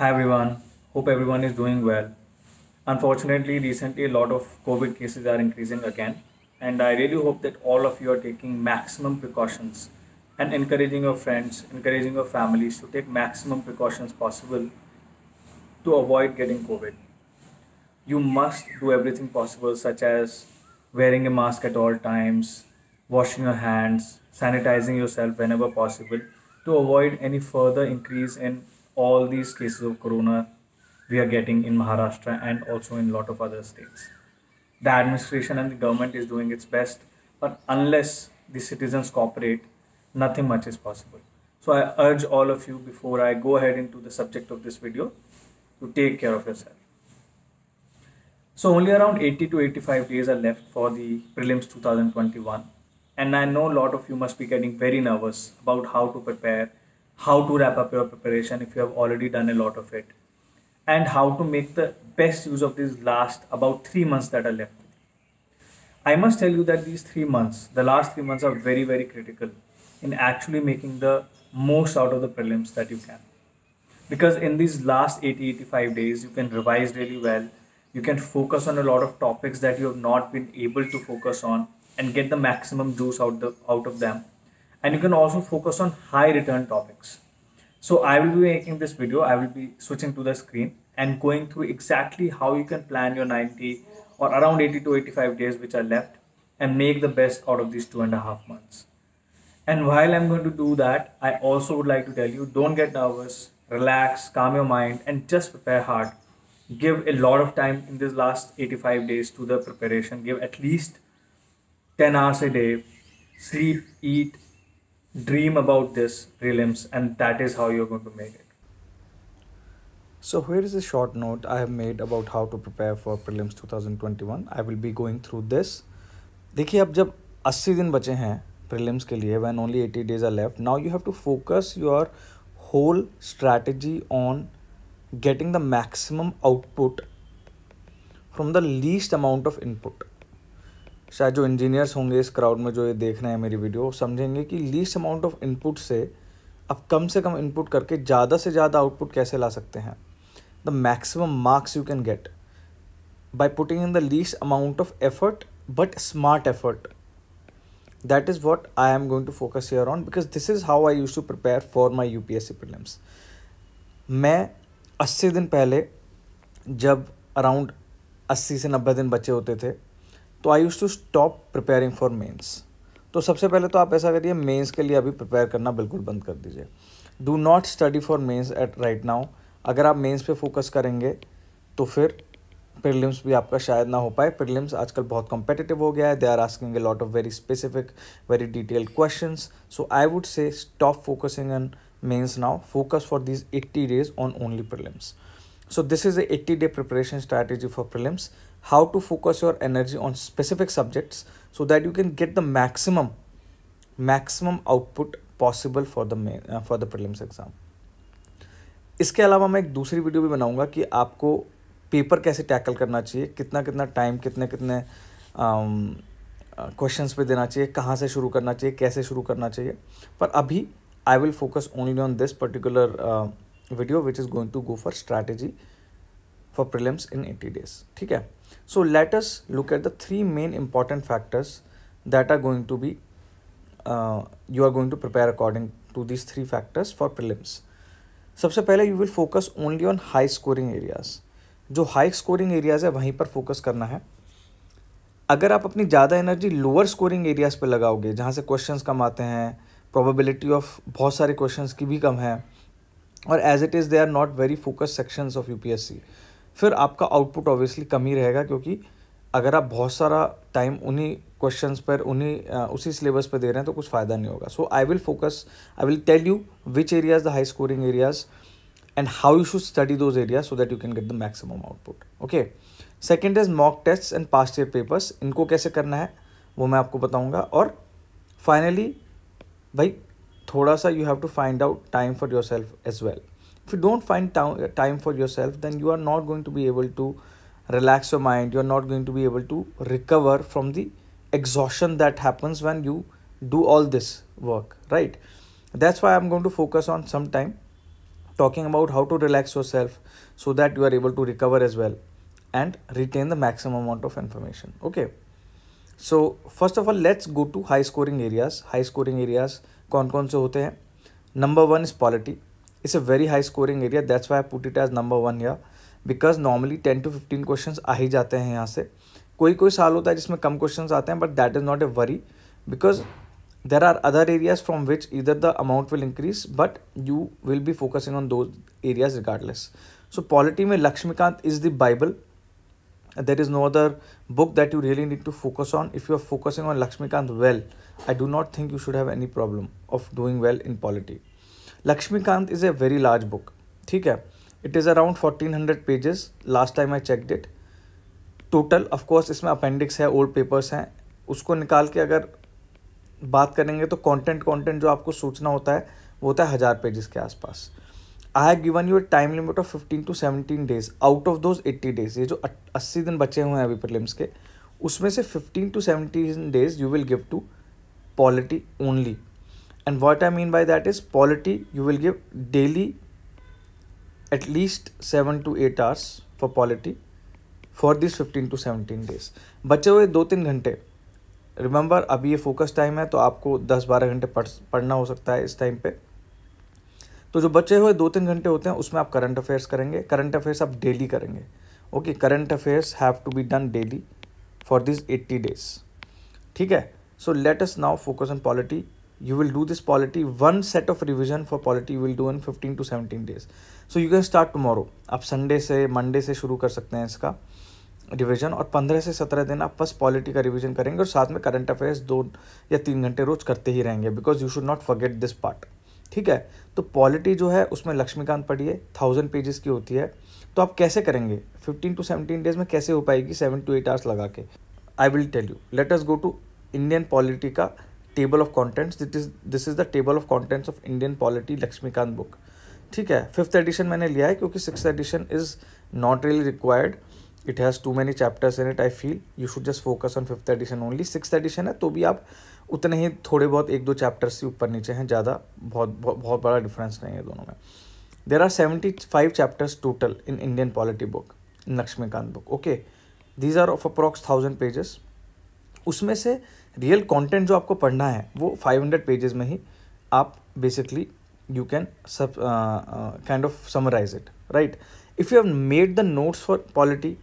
Hi everyone, hope everyone is doing well. Unfortunately, recently a lot of COVID cases are increasing again, and I really hope that all of you are taking maximum precautions and encouraging your friends, encouraging your families to take maximum precautions possible to avoid getting COVID. You must do everything possible, such as wearing a mask at all times, washing your hands, sanitizing yourself whenever possible to avoid any further increase in all these cases of corona we are getting in Maharashtra and also in a lot of other states. The administration and the government is doing its best, but unless the citizens cooperate, nothing much is possible. So I urge all of you before I go ahead into the subject of this video to take care of yourself. So only around 80 to 85 days are left for the prelims 2021 and I know a lot of you must be getting very nervous about how to prepare how to wrap up your preparation if you have already done a lot of it and how to make the best use of these last about three months that are left I must tell you that these three months, the last three months, are very, very critical in actually making the most out of the prelims that you can. Because in these last 80 85 days, you can revise really well, you can focus on a lot of topics that you have not been able to focus on and get the maximum juice out, the, out of them and you can also focus on high return topics so i will be making this video i will be switching to the screen and going through exactly how you can plan your 90 or around 80 to 85 days which are left and make the best out of these two and a half months and while i'm going to do that i also would like to tell you don't get nervous relax calm your mind and just prepare hard give a lot of time in this last 85 days to the preparation give at least 10 hours a day sleep eat dream about this prelims and that is how you're going to make it so here is a short note i have made about how to prepare for prelims 2021 i will be going through this देखिए अब जब 80 दिन बचे हैं prelims के लिए when only 80 days are left now you have to focus your whole strategy on getting the maximum output from the least amount of input शायद जो इंजीनियर्स होंगे इस क्राउड में जो ये देख रहे हैं मेरी वीडियो समझेंगे कि लीस्ट अमाउंट ऑफ इनपुट से अब कम से कम इनपुट करके ज़्यादा से ज़्यादा आउटपुट कैसे ला सकते हैं the maximum marks you can get by putting in the least amount of effort but smart effort that is what I am going to focus your on because this is how I used to prepare for my U P S C prelims मैं अस्सी दिन पहले जब around अस्सी से नब्बे दिन बचे होते थे तो I used to stop preparing for mains तो सबसे पहले तो आप ऐसा करिए मेन्स के लिए अभी प्रिपेयर करना बिल्कुल बंद कर दीजिए do not study for mains at right now अगर आप मेन्स पे फोकस करेंगे तो फिर प्रिलिम्स भी आपका शायद ना हो पाए प्रिलिम्स आजकल बहुत कॉम्पिटिटिव हो गया है they are asking a lot of very specific very detail question so I would say stop focusing on mains now focus for this eighty days on only prelims so this is a eighty day preparation strategy for prelims how to focus your energy on specific subjects so that you can get the maximum maximum output possible for the main uh, for the prelims exam इसके अलावा मैं एक दूसरी video भी बनाऊंगा कि आपको paper कैसे टैकल करना चाहिए कितना कितना टाइम कितने कितने क्वेश्चंस um, uh, पे देना चाहिए कहाँ से शुरू करना चाहिए कैसे शुरू करना चाहिए पर अभी I will focus only on this particular video which is going to go for strategy for prelims in eighty days ठीक है So let us look at the three main important factors that are going to be, uh, you are going to prepare according to these three factors for prelims. सबसे पहले you will focus only on high scoring areas जो high scoring areas है वहीं पर focus करना है अगर आप अपनी ज़्यादा एनर्जी लोअर स्कोरिंग एरियाज पे लगाओगे जहाँ से क्वेश्चन कम आते हैं प्रोबेबिलिटी ऑफ बहुत सारे क्वेश्चन की भी कम है और as it is they are not very focus sections of U P S C फिर आपका आउटपुट ऑब्वियसली कम ही रहेगा क्योंकि अगर आप बहुत सारा टाइम उन्हीं क्वेश्चन पर उन्हीं उसी सिलेबस पर दे रहे हैं तो कुछ फ़ायदा नहीं होगा so I will focus I will tell you which areas the high scoring areas and how you should study those areas so that you can get the maximum output okay second is mock test and past year papers इनको कैसे करना है वो मैं आपको बताऊँगा और finally भाई थोड़ा सा you have to find out time for yourself as well if you don't find uh, time for yourself then you are not going to be able to relax your mind you're not going to be able to recover from the exhaustion that happens when you do all this work right that's why i'm going to focus on some time talking about how to relax yourself so that you are able to recover as well and retain the maximum amount of information okay so first of all let's go to high scoring areas high scoring areas कौन कौन से होते हैं number one is it's a very high scoring area that's why i put it as number one here because normally ten to fifteen questions आ ही जाते हैं यहाँ से कोई कोई साल होता है जिसमें कम questions आते हैं but that is not a worry because there are other areas from which either the amount will increase but you will be focusing on those areas regardless so polity mein lakshmikant is the bible there is no other book that you really need to focus on if you are focusing on lakshmikant well i do not think you should have any problem of doing well in polity Laxmikanth is a very large book ठीक है it is around fourteen hundred pages last time I checked it total of course इसमें appendix है old papers हैं उसको निकाल के अगर बात करेंगे तो कंटेंट कंटेंट जो आपको सोचना होता है वो होता है हज़ार पेजेस के आसपास I have given you time limit of fifteen to seventeen days out of those eighty days ये जो अस्सी दिन बचे हुए हैं अभी प्रिलिम्स के उसमें से fifteen to seventeen days you will give to polity only and what I mean by that is polity you will give daily at least 7 to 8 hours for polity for this 15 to 17 days बचे हुए दो तीन घंटे remember अभी ये focus time है तो आपको 10-12 घंटे पढ़ पढ़ना हो सकता है इस टाइम पे तो जो बचे हुए दो तीन घंटे होते हैं उसमें आप करंट अफेयर्स करेंगे करंट अफेयर्स आप डेली करेंगे okay current affairs have to be done daily for this eighty days ठीक है so let us now focus on polity you will do this polity one set of revision for polity you will do in 15 to 17 days so you can start tomorrow आप Sunday से Monday से शुरू कर सकते हैं इसका revision और 15 से 17 दिन आप बस पॉलिटी का रिवीजन करेंगे और साथ में करंट अफेयर्स दो या तीन घंटे रोज करते ही रहेंगे because you should not forget this part ठीक है तो पॉलिटी जो है उसमें लक्ष्मीकांत पढ़िए थाउजेंड पेजेस की होती है तो आप कैसे करेंगे 15 टू 17 डेज में कैसे हो पाएगी सेवन टू एट आवर्स लगा के I will tell you let us go to Indian polity का table of contents that is this is the table of contents of Indian polity Laxmikanth book ठीक है fifth edition मैंने लिया है क्योंकि six edition is not really required it has too many chapters in it I feel you should just focus on fifth edition only six edition है तो भी आप उतने ही थोड़े बहुत एक दो चैप्टर्स से ऊपर नीचे हैं ज़्यादा बहुत बहुत बहुत बड़ा डिफरेंस नहीं है दोनों में there are seventy five chapters total in Indian polity book Laxmikanth book okay these are of approx thousand pages उसमें से रियल कंटेंट जो आपको पढ़ना है वो 500 पेजेस में ही आप बेसिकली यू कैन सब kind of summarise it right if you have made the notes for polity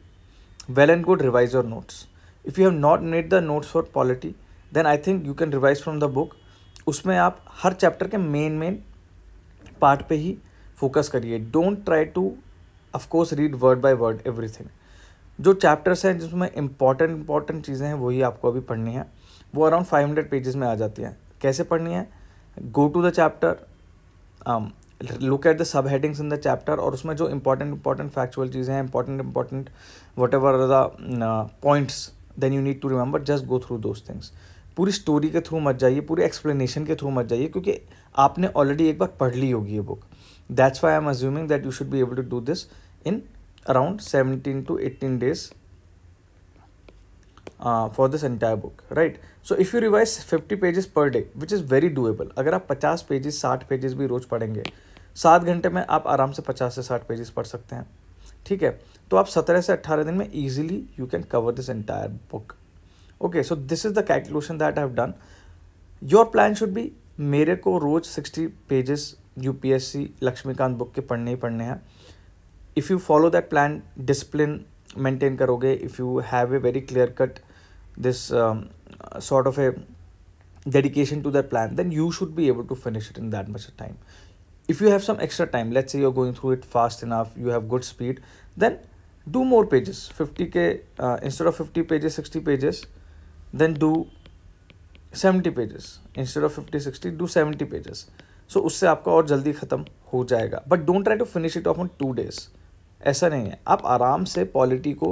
well and good revise your notes if you have not made the notes for polity then I think you can revise from the book उसमें आप हर chapter के main main part पे ही focus करिए don't try to of course read word by word everything जो chapters हैं जिसमें इंपॉर्टेंट इंपॉर्टेंट चीज़ें हैं वही आपको अभी पढ़नी है वो अराउंड हंड्रेड पेजेस में आ जाती है कैसे पढ़नी है go to the chapter look at the sub headings in the chapter और उसमें जो इंपॉर्टेंट इंपॉर्टेंट फैक्चुअल चीज़ें हैं important important whatever the points then you need to remember just go through those things पूरी story के through मत जाइए पूरी एक्सप्लेनेशन के थ्रू मत जाइए क्योंकि आपने ऑलरेडी एक बार पढ़ ली होगी ये book that's why I am assuming that you should be able to do this in around seventeen to eighteen days for this entire book right so if you revise fifty pages per day which is very doable अगर आप पचास pages साठ pages भी रोज़ पढ़ेंगे सात घंटे में आप आराम से पचास से साठ पेजेस पढ़ सकते हैं ठीक है तो आप सत्रह से अट्ठारह दिन में easily you can cover this entire book okay so this is the calculation that have done your plan should be मेरे को रोज़ sixty pages U P S C Laxmikanth book के पढ़ने ही पढ़ने हैं if you follow that plan discipline maintain करोगे if you have a very clear cut this um, sort of a dedication to that plan then you should be able to finish it in that much of time if you have some extra time let's say you're going through it fast enough you have good speed then do more pages 50k uh, instead of 50 pages 60 pages then do 70 pages instead of 50 60 do 70 pages so, usse aapka aur jaldi khatam ho jayega but don't try to finish it off on two days ऐसा नहीं है आप आराम से polity को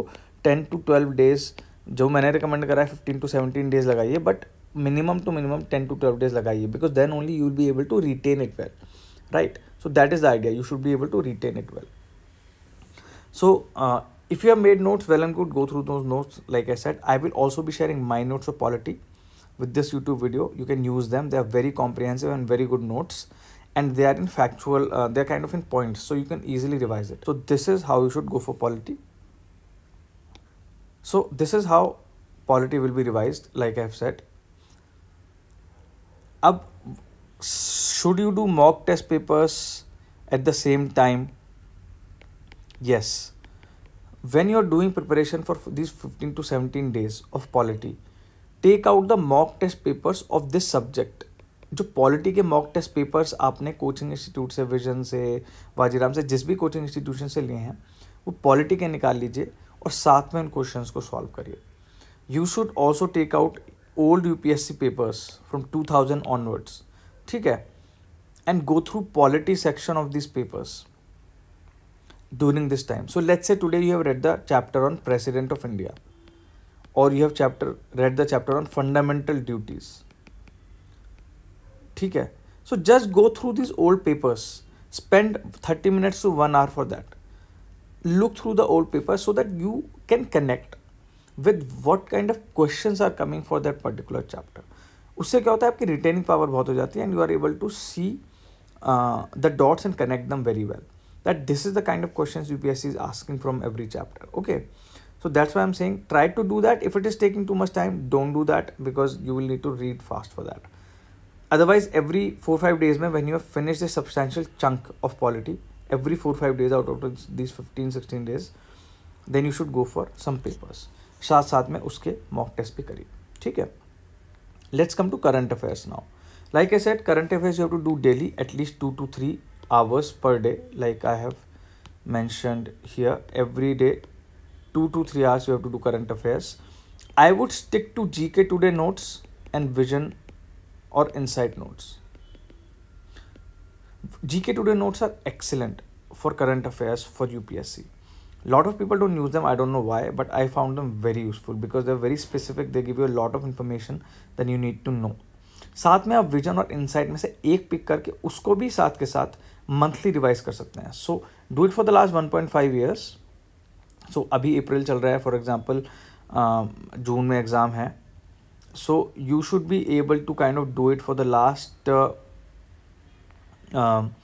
10 to 12 days जो मैंने recommend करा है फिफ्टीन टू सेवेंटीन डेज लगाइए but minimum to minimum ten to twelve days लगाइए because then only you will be able to retain it well right so that is the idea you should be able to retain it well so if you have made notes well and good go through those notes like I said I will also भी sharing my notes of polity with this YouTube video you can use them they are very comprehensive and very good notes and they are in factual they are kind of in points so you can easily revise it so this is how you should go for polity So this is how polity will be revised like I have said. ab should you do mock test papers at the same time? Yes. When you are doing preparation for these 15 to 17 days of polity, take out the mock test papers of this subject जो polity के mock test papers आपने coaching institute से Vision से वाजीराम से जिस भी coaching institution से लिए हैं वो पॉलिटी के निकाल लीजिए और साथ में उन क्वेश्चंस को सॉल्व करिए you should also take out old UPSC papers from two thousand onwards ठीक है and go through polity section of this papers during this time so let's say today you have read the chapter on president of India और you have chapter read the chapter on fundamental duties ठीक है so just go through this old papers spend thirty minutes to one hour for that look through the old paper so that you can connect with what kind of questions are coming for that particular chapter उससे क्या होता है आपकी retaining power बहुत हो जाती है and you are able to see the dots and connect them very well that this is the kind of question U P S C is asking from So that's why I'm saying try to do that. If it is taking too much time, don't do that because you will need to read fast for that. Otherwise, every four five days, when you have finished a substantial chunk of polity, every 4 5 days out of these 15 16 days then you should go for some papers. साथ साथ में उसके mock test भी करिए ठीक है let's come to current affairs now like I said current affairs you have to do daily at least two two three hours per day like I have mentioned here every day 2 to 3 hours you have to do current affairs i would stick to gk today notes and vision or insight notes GK Today notes are excellent for current affairs for UPSC. A lot of people don't use them, I don't know why, but I found them very useful because they're very specific, they give you a lot of information that you need to know. साथ में आप vision और insight में से एक pick करके उसको भी साथ के साथ मंथली रिवाइज कर सकते हैं so do it for the last one point five years so अभी अप्रैल चल रहा है फॉर एग्जाम्पल जून में एग्ज़ाम है so you should be able to kind of do it for the last Um,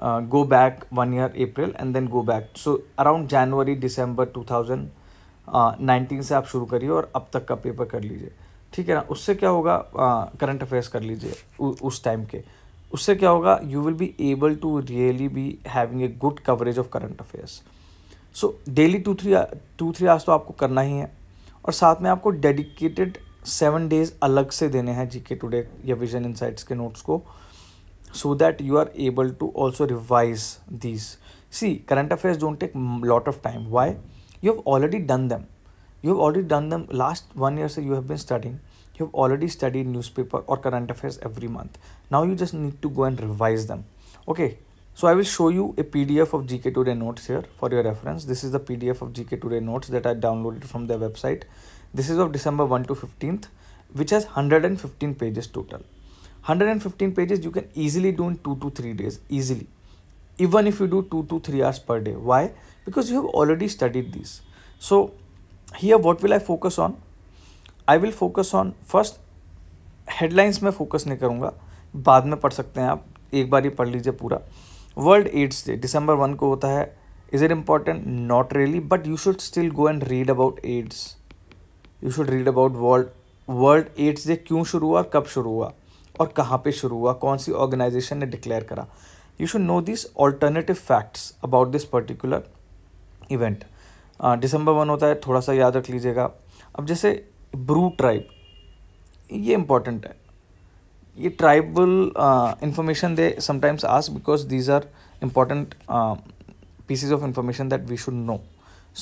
uh, go back one year April and then go back. So around January December 2019 uh, से आप शुरू करिए और अब तक का पेपर कर लीजिए ठीक है ना उससे क्या होगा करंट uh, अफेयर्स कर लीजिए उस टाइम के उससे क्या होगा you will be able to really be having a good coverage of current affairs so daily two three two three hours तो आपको करना ही है और साथ में आपको डेडिकेटेड सेवन डेज अलग से देने हैं जी के टूडे या विजन इनसाइट्स के नोट्स को so that you are able to also revise these see current affairs don't take lot of time why you have already done them you have already done them last one year so you have been studying you have already studied newspaper or current affairs every month now you just need to go and revise them okay so I will show you a PDF of GK Today notes here for your reference. This is the PDF of GK Today notes that I downloaded from their website. This is of December 1 to 15th, which has 115 pages total. 115 pages you can easily do in 2 to 3 days easily even if you do 2 to 3 hours per day why because you have already studied these so here what will i focus on i will focus on first headlines में focus नहीं करूँगा बाद में पढ़ सकते हैं आप एक बार ही पढ़ लीजिए पूरा वर्ल्ड एड्स डे दिसंबर वन को होता है is it important not really but you should still go and read about AIDS you should read about world world AIDS day क्यों शुरू हुआ कब शुरू हुआ और कहाँ पे शुरू हुआ कौन सी ऑर्गेनाइजेशन ने डिक्लेयर करा you should know this alternative facts about this particular event December one होता है थोड़ा सा याद रख लीजिएगा अब जैसे ब्रू ट्राइब ये इम्पॉर्टेंट है ये tribal information they sometimes ask because these are important pieces of information that we should know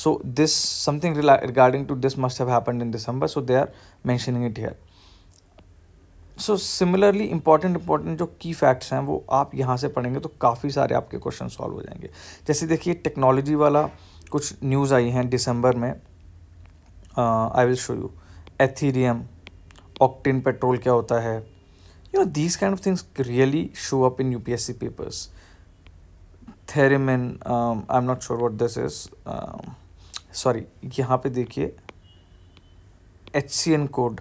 so this something regarding to this must have happen in December so they are mentioning it here so similarly important important जो की facts हैं वो आप यहाँ से पढ़ेंगे तो काफ़ी सारे आपके क्वेश्चन सॉल्व हो जाएंगे जैसे देखिए टेक्नोलॉजी वाला कुछ न्यूज़ आई हैं दिसंबर में I will show you ethereum octane petrol क्या होता है you know these kind of things really show up in U P S C papers theremin I am not sure what this is sorry यहाँ पे देखिए H C N code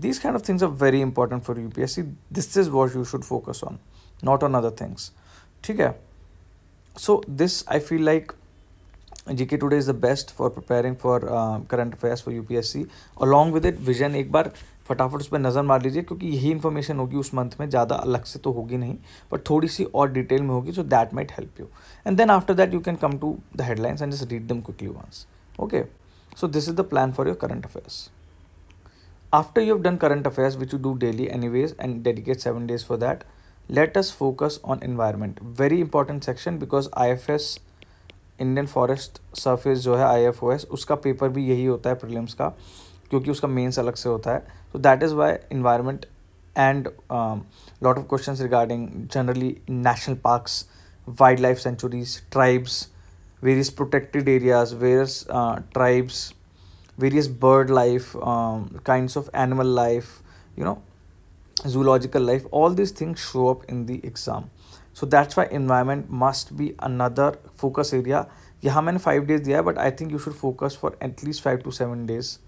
These kind of things are very important for UPSC. This is what you should focus on, not on other things. Okay. So this I feel like GK today is the best for preparing for current affairs for U P S C along with it vision एक बार फटाफट उस पर नज़र मार लीजिए क्योंकि यही इन्फॉर्मेशन होगी उस मंथ में ज़्यादा अलग से तो होगी नहीं बट थोड़ी सी और डिटेल में होगी so that might help you and then after that you can come to the headlines and just read them quickly once okay so this is the plan for your current affairs After you've done current affairs, which you do daily anyways, and dedicate seven days for that, let us focus on environment. Very important section because IFS Indian forest service जो है IFOS उसका paper भी यही होता है prelims का क्योंकि उसका मेंस अलग से होता है तो that is why environment and lot of question regarding generally national parks wildlife sanctuaries tribes various protected areas various uh, tribes various bird life um, kinds of animal life you know zoological life all these things show up in the exam so that's why environment must be another focus area यहाँ मैंने only five days there, but I think you should focus for at least five to seven days,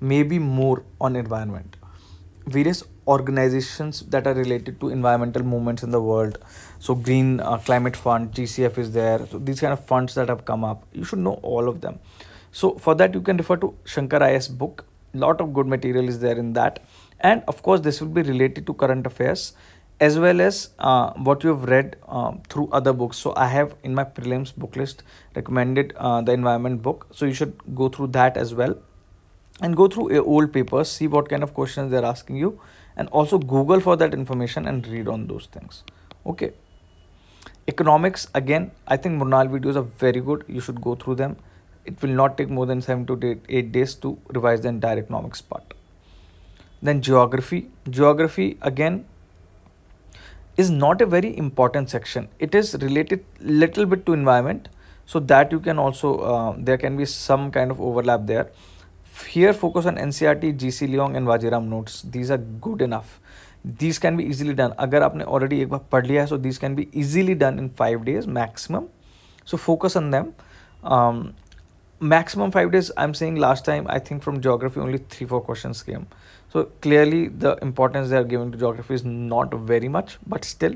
maybe more on environment. Various organizations that are related to environmental movements in the world so green uh, climate fund gcf is there so these kind of funds that have come up you should know all of them so for that, you can refer to Shankar IS book. Lot of good material is there in that. And of course, this will be related to current affairs as well as uh, what you have read uh, through other books. So I have in my prelims book list recommended uh, the environment book. So you should go through that as well and go through old papers, see what kind of questions they're asking you and also Google for that information and read on those things. Okay. Economics, again, I think Murnal videos are very good. You should go through them it will not take more than 7 to 8 days to revise the entire economics part then geography geography again is not a very important section it is related little bit to environment so that you can also uh, there can be some kind of overlap there here focus on ncrt gc leong and vajiram notes these are good enough these can be easily done अगर आपने already एक बार so these can be easily done in five days maximum so focus on them um, maximum five days i'm saying last time i think from geography only three four questions came so clearly the importance they are giving to geography is not very much but still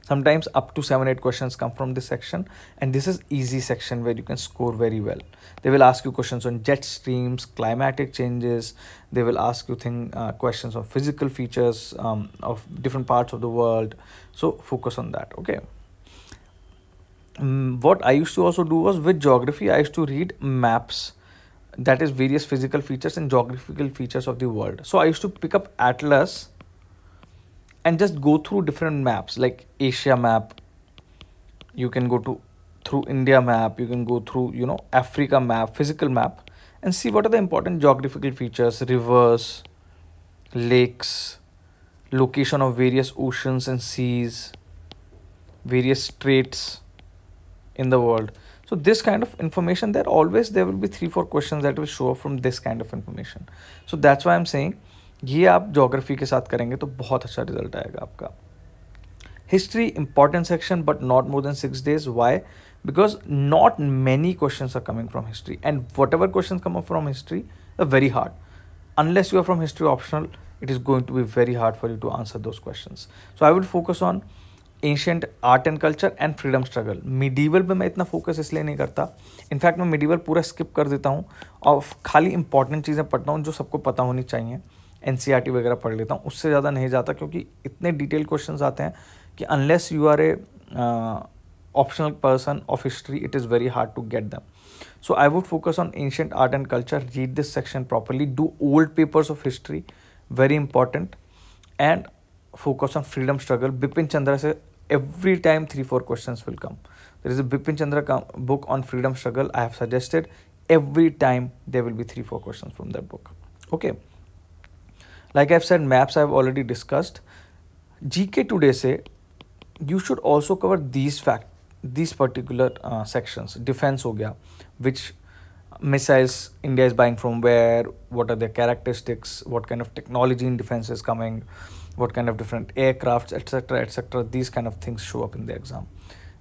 sometimes up to seven eight questions come from this section and this is easy section where you can score very well they will ask you questions on jet streams climatic changes they will ask you thing uh, questions on physical features um, of different parts of the world so focus on that okay Mm, what I used to also do was with geography, I used to read maps that is various physical features and geographical features of the world. So I used to pick up atlas and just go through different maps like Asia map. You can go to through India map, you can go through, you know, Africa map, physical map and see what are the important geographical features, rivers, lakes, location of various oceans and seas, various straits in the world so this kind of information there always there will be three four questions that will show up from this kind of information so that's why i'm saying ye aap geography ke sath karenge to bahut acha result aayega aapka history important section but not more than 6 days why because not many questions are coming from history and whatever questions come up from history are very hard unless you are from history optional it is going to be very hard for you to answer those questions so i would focus on ancient art and culture and freedom struggle medieval पे मैं इतना focus इसलिए नहीं करता in fact मैं medieval पूरा skip कर देता हूँ और खाली इंपॉर्टेंट चीज़ें पढ़ता हूँ जो सबको पता होनी चाहिए एन e वगैरह पढ़ लेता हूँ उससे ज़्यादा नहीं जाता क्योंकि इतने डिटेल क्वेश्चन आते हैं कि unless you are a optional person of history it is very hard to get them so I would focus on ancient art and culture read this section properly do old papers of history very important and focus on freedom struggle Bipin Chandra से every time 3-4 questions will come. There is a Bipin Chandra book on freedom struggle I have suggested. Every time there will be 3-4 questions from that book. Okay. Like I've said, maps I've already discussed. GK today say you should also cover these fact these particular uh, sections. Defense ho gaya, which missiles India is buying from where, what are their characteristics, what kind of technology in defense is coming, what kind of different aircrafts, etc., etc. These kind of things show up in the exam.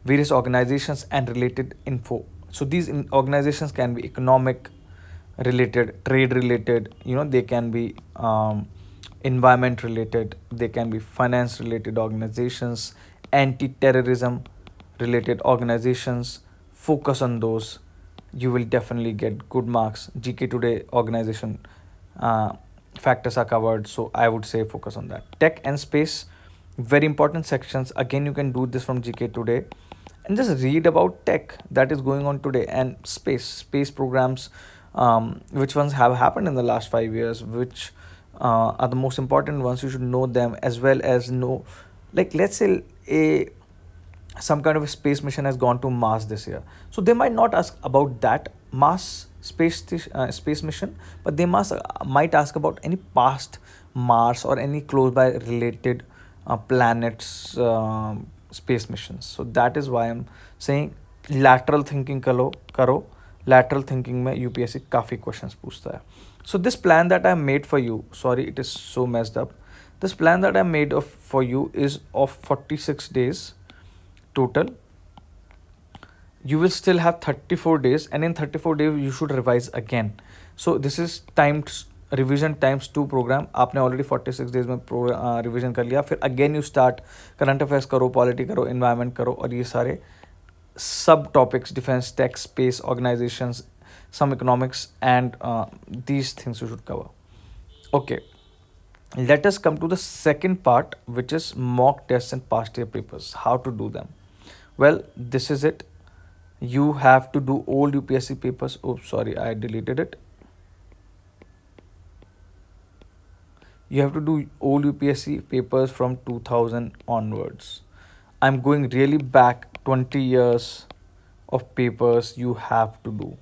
Various organizations and related info. So these organizations can be economic related, trade related, you know, they can be um, environment related, they can be finance related organizations, anti-terrorism related organizations. Focus on those. You will definitely get good marks. GK Today organization uh, factors are covered so i would say focus on that tech and space very important sections again you can do this from gk today and just read about tech that is going on today and space space programs um, which ones have happened in the last five years which uh, are the most important ones you should know them as well as know like let's say a some kind of a space mission has gone to mars this year so they might not ask about that mars space uh, space mission but they must uh, might ask about any past mars or any close by related uh, planets um, space missions so that is why i'm saying lateral thinking karo karo lateral thinking mein upsc काफ़ी questions पूछता है so this plan that i made for you sorry it is so messed up this plan that i made of for you is of 46 days total you will still have 34 days and in 34 days you should revise again so this is timed revision times two program aapne already 46 days mein revision kar liya again you start current affairs karo polity karo environment karo aur ye sare sub topics defense tech space organizations some economics and these things you should cover okay let us come to the second part which is mock tests and past year papers how to do them well this is it you have to do old UPSC papers. Oops, sorry, I deleted it. You have to do old UPSC papers from 2000 onwards. I'm going really back 20 years of papers you have to do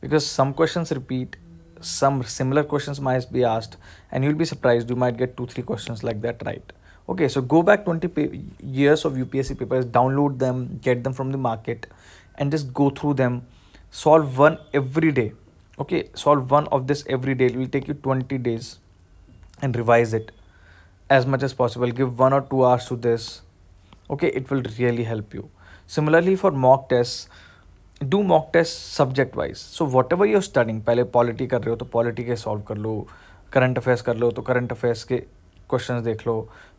because some questions repeat some similar questions might be asked and you'll be surprised you might get two three questions like that right okay so go back 20 years of upsc papers download them get them from the market and just go through them solve one every day okay solve one of this every day it will take you 20 days and revise it as much as possible give one or two hours to this okay it will really help you similarly for mock tests do mock tests subject wise so whatever you're studying pehle polity kar rahe ho to polity ke solve kar lo current affairs kar lo to current affairs ke questions dekh lo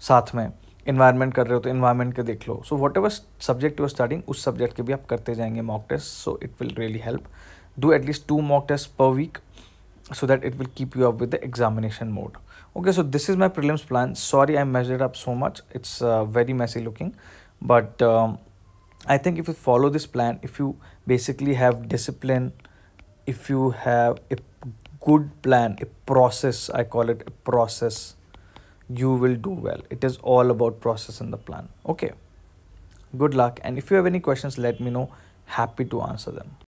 साथ mein environment कर रहे हो तो environment के देख लो so whatever subject you're starting उस subject के भी आप करते जाएंगे mock test so it will really help do at least two mock test per week so that it will keep you up with the examination mode okay so this is my prelims plan sorry I messed up so much it's very messy looking but I think if you follow this plan if you basically have discipline if you have a good plan a process I call it a process you will do well it is all about process and the plan okay good luck and if you have any questions let me know happy to answer them